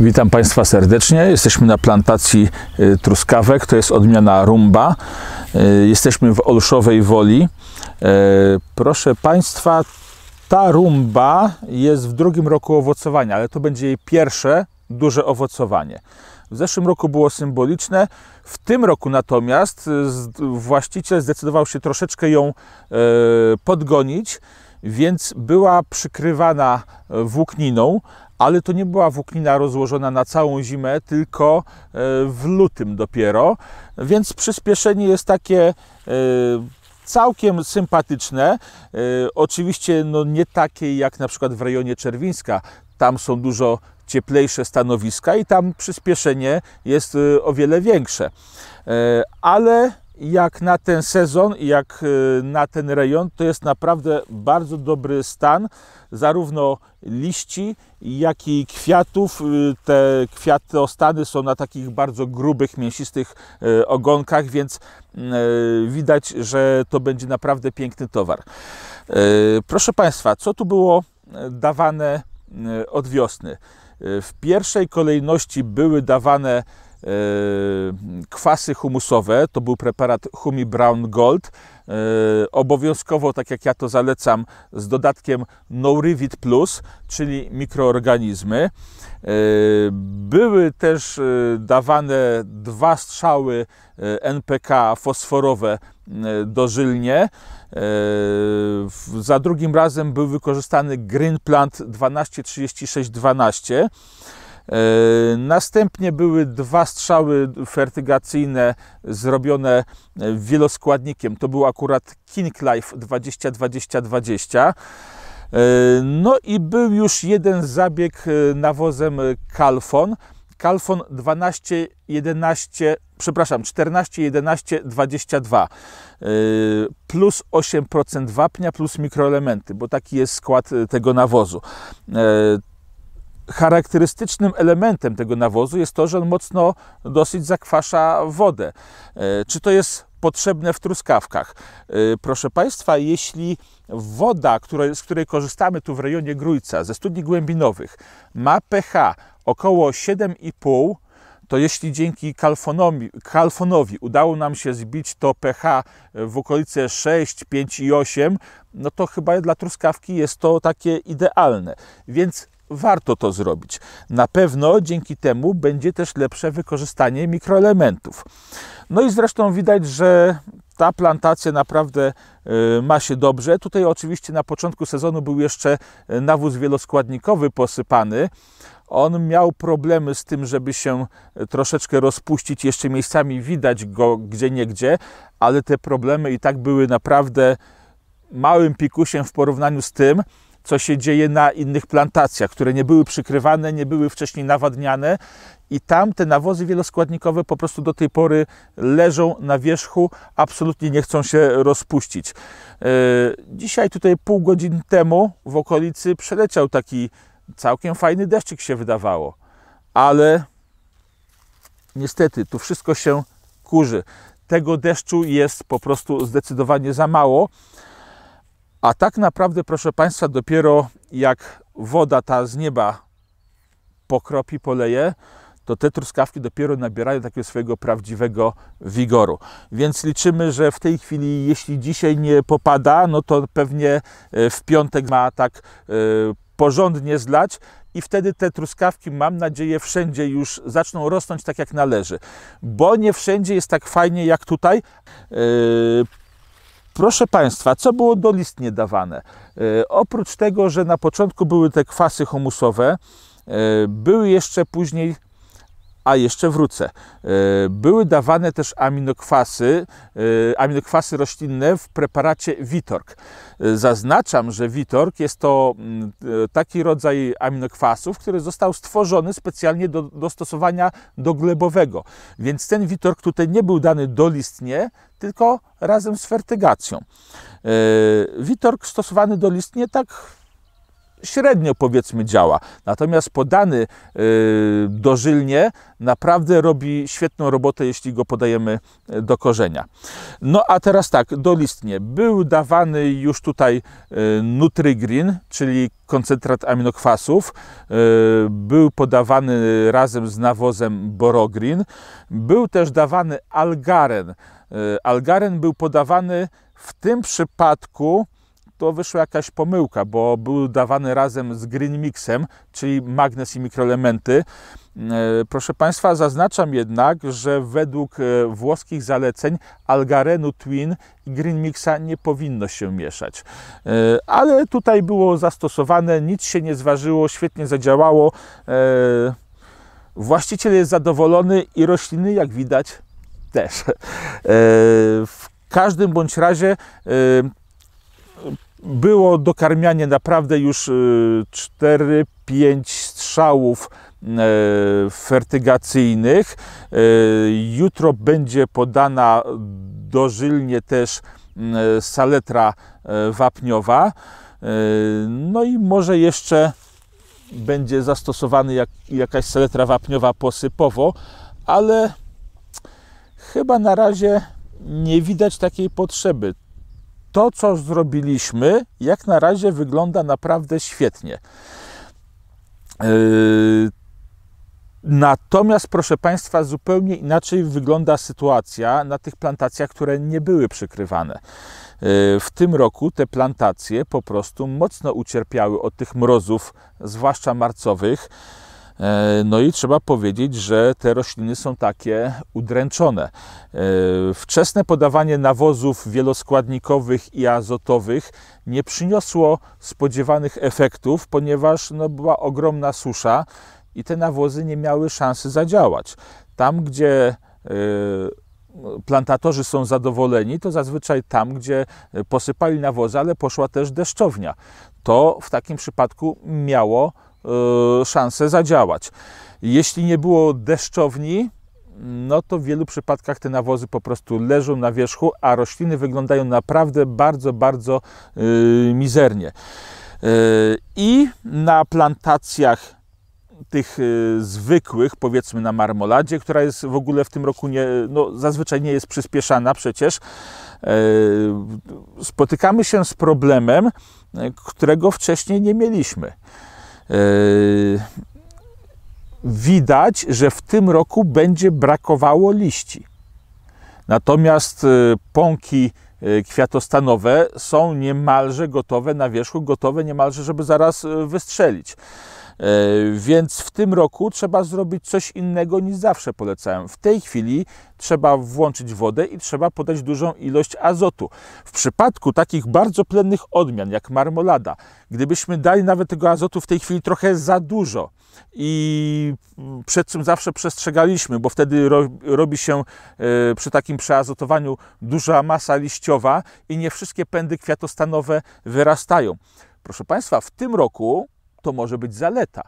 Witam Państwa serdecznie. Jesteśmy na plantacji y, truskawek, to jest odmiana rumba. Y, jesteśmy w Olszowej Woli. Y, proszę Państwa, ta rumba jest w drugim roku owocowania, ale to będzie jej pierwsze duże owocowanie. W zeszłym roku było symboliczne, w tym roku natomiast właściciel zdecydował się troszeczkę ją podgonić więc była przykrywana e, włókniną, ale to nie była włóknina rozłożona na całą zimę, tylko e, w lutym dopiero, więc przyspieszenie jest takie e, całkiem sympatyczne. Oczywiście no nie takie jak na przykład w rejonie Czerwińska. Tam są dużo cieplejsze stanowiska i tam przyspieszenie jest o wiele większe. Ale jak na ten sezon, jak y, na ten rejon, to jest naprawdę bardzo dobry stan, zarówno liści, jak i kwiatów. Y, te kwiaty ostany są na takich bardzo grubych, mięsistych y, ogonkach, więc widać, że to będzie naprawdę piękny towar. Proszę Państwa, co tu było dawane od wiosny? W pierwszej kolejności były dawane Yy, kwasy humusowe, to był preparat Humi Brown Gold, yy, obowiązkowo, tak jak ja to zalecam, z dodatkiem No Plus, czyli mikroorganizmy. Yy, były też dawane dwa strzały NPK fosforowe dożylnie. Za drugim razem był wykorzystany Green Plant 123612. E, następnie były dwa strzały fertygacyjne zrobione e, wieloskładnikiem. To był akurat King Life 2020-2020. E, no i był już jeden zabieg nawozem Kalfon. Kalfon 12, 11, przepraszam, 14, 11, 22 plus 8% wapnia plus mikroelementy, bo taki jest skład tego nawozu. Charakterystycznym elementem tego nawozu jest to, że on mocno dosyć zakwasza wodę. E, czy to jest potrzebne w truskawkach? E, proszę Państwa, jeśli woda, z której korzystamy tu w rejonie Grójca, ze studni głębinowych, ma pH około 7,5, to jeśli dzięki kalfonowi udało nam się zbić to pH w okolice 6, 5 i 8, no to chyba dla truskawki jest to takie idealne. Więc warto to zrobić. Na pewno dzięki temu będzie też lepsze wykorzystanie mikroelementów. No i zresztą widać, że ta plantacja naprawdę e, ma się dobrze. Tutaj oczywiście na początku sezonu był jeszcze e, nawóz wieloskładnikowy posypany. On miał problemy z tym, żeby się e, troszeczkę rozpuścić. Jeszcze miejscami widać go gdzie niegdzie, ale te problemy i tak były naprawdę małym pikusiem w porównaniu z tym, co się dzieje na innych plantacjach, które nie były przykrywane, nie były wcześniej nawadniane i tam te nawozy wieloskładnikowe po prostu do tej pory leżą na wierzchu, absolutnie nie chcą się rozpuścić. E, dzisiaj tutaj pół godziny temu w okolicy przeleciał taki całkiem fajny deszczyk się wydawało, ale niestety tu wszystko się kurzy. Tego deszczu jest po prostu zdecydowanie za mało. A tak naprawdę, proszę Państwa, dopiero jak woda ta z nieba pokropi, poleje, to te truskawki dopiero nabierają takiego swojego prawdziwego wigoru. Więc liczymy, że w tej chwili, jeśli dzisiaj nie popada, no to pewnie e, w piątek ma tak e, porządnie zlać i wtedy te truskawki, mam nadzieję, wszędzie już zaczną rosnąć tak jak należy. Bo nie wszędzie jest tak fajnie jak tutaj. E, Proszę Państwa, co było do list niedawane? E, oprócz tego, że na początku były te kwasy humusowe, e, były jeszcze później a jeszcze wrócę. E, były dawane też aminokwasy, e, aminokwasy roślinne w preparacie Witork. E, zaznaczam, że Witork jest to mm, taki rodzaj aminokwasów, który został stworzony specjalnie do, do glebowego. Więc ten Witork tutaj nie był dany dolistnie, tylko razem z fertygacją. Witork stosowany dolistnie tak średnio powiedzmy działa. Natomiast podany y, dożylnie naprawdę robi świetną robotę, jeśli go podajemy y, do korzenia. No a teraz tak, do listnie. Był dawany już tutaj y, Nutrigreen, czyli koncentrat aminokwasów. Był podawany razem z nawozem Borogreen. Był też dawany Algaren. Algaren był podawany w tym przypadku to wyszła jakaś pomyłka, bo był dawany razem z Green Mixem, czyli magnes i mikroelementy. E, proszę Państwa, zaznaczam jednak, że według e, włoskich zaleceń Algarenu Twin i Green Mixa nie powinno się mieszać. E, ale tutaj było zastosowane, nic się nie zważyło, świetnie zadziałało. Właściciel jest zadowolony i rośliny, jak widać, też. W każdym bądź razie było dokarmianie naprawdę już 4-5 y, strzałów y, fertygacyjnych. Y, jutro będzie podana dożylnie też saletra wapniowa. No i może jeszcze będzie zastosowany jak, jakaś saletra wapniowa posypowo, ale chyba na razie nie widać takiej potrzeby to, co zrobiliśmy, jak na razie wygląda naprawdę świetnie. E, natomiast, proszę Państwa, zupełnie inaczej wygląda sytuacja na tych plantacjach, które nie były przykrywane. E, w tym roku te plantacje po prostu mocno ucierpiały od tych mrozów, zwłaszcza marcowych. E, no i trzeba powiedzieć, że te rośliny są takie udręczone. E, wczesne podawanie nawozów wieloskładnikowych i azotowych nie przyniosło spodziewanych efektów, ponieważ no, była ogromna susza i te nawozy nie miały szansy zadziałać. Tam, gdzie e, plantatorzy są zadowoleni, to zazwyczaj tam, gdzie posypali nawozy, ale poszła też deszczownia. To w takim przypadku miało Y, szansę zadziałać. Jeśli nie było deszczowni, no to w wielu przypadkach te nawozy po prostu leżą na wierzchu, a rośliny wyglądają naprawdę bardzo, bardzo y, mizernie. Y, I na plantacjach tych zwykłych, powiedzmy na marmoladzie, która jest w ogóle w tym roku nie, no, zazwyczaj nie jest przyspieszana przecież, spotykamy się z problemem, którego wcześniej nie mieliśmy. Yy, widać, że w tym roku będzie brakowało liści. Natomiast y, pąki y, kwiatostanowe są niemalże gotowe na wierzchu, gotowe niemalże, żeby zaraz y, wystrzelić. E, więc w tym roku trzeba zrobić coś innego niż zawsze polecałem. W tej chwili trzeba włączyć wodę i trzeba podać dużą ilość azotu. W przypadku takich bardzo plennych odmian jak marmolada, gdybyśmy dali nawet tego azotu w tej chwili trochę za dużo i przed czym zawsze przestrzegaliśmy, bo wtedy ro, robi się y, przy takim przeazotowaniu duża masa liściowa i nie wszystkie pędy kwiatostanowe wyrastają. Proszę Państwa, w tym roku to może być zaleta.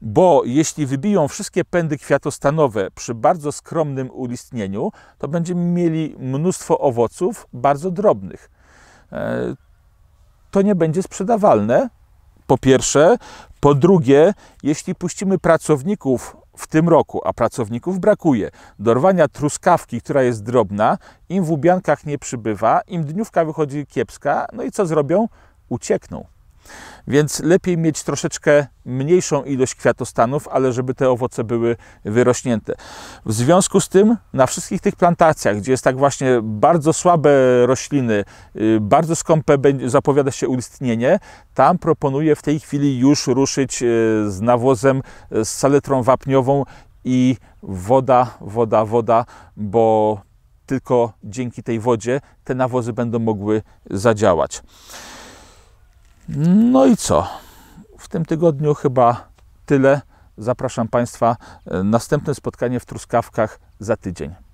Bo jeśli wybiją wszystkie pędy kwiatostanowe przy bardzo skromnym ulistnieniu, to będziemy mieli mnóstwo owoców bardzo drobnych. E, to nie będzie sprzedawalne, po pierwsze. Po drugie, jeśli puścimy pracowników w tym roku, a pracowników brakuje, dorwania truskawki, która jest drobna, im w ubiankach nie przybywa, im dniówka wychodzi kiepska, no i co zrobią? Uciekną. Więc lepiej mieć troszeczkę mniejszą ilość kwiatostanów, ale żeby te owoce były wyrośnięte. W związku z tym na wszystkich tych plantacjach, gdzie jest tak właśnie bardzo słabe rośliny, y, bardzo skąpe zapowiada się ulistnienie, tam proponuję w tej chwili już ruszyć y, z nawozem, y, z saletrą wapniową i woda, woda, woda, bo tylko dzięki tej wodzie te nawozy będą mogły zadziałać. No i co? W tym tygodniu chyba tyle. Zapraszam Państwa. E, następne spotkanie w Truskawkach za tydzień.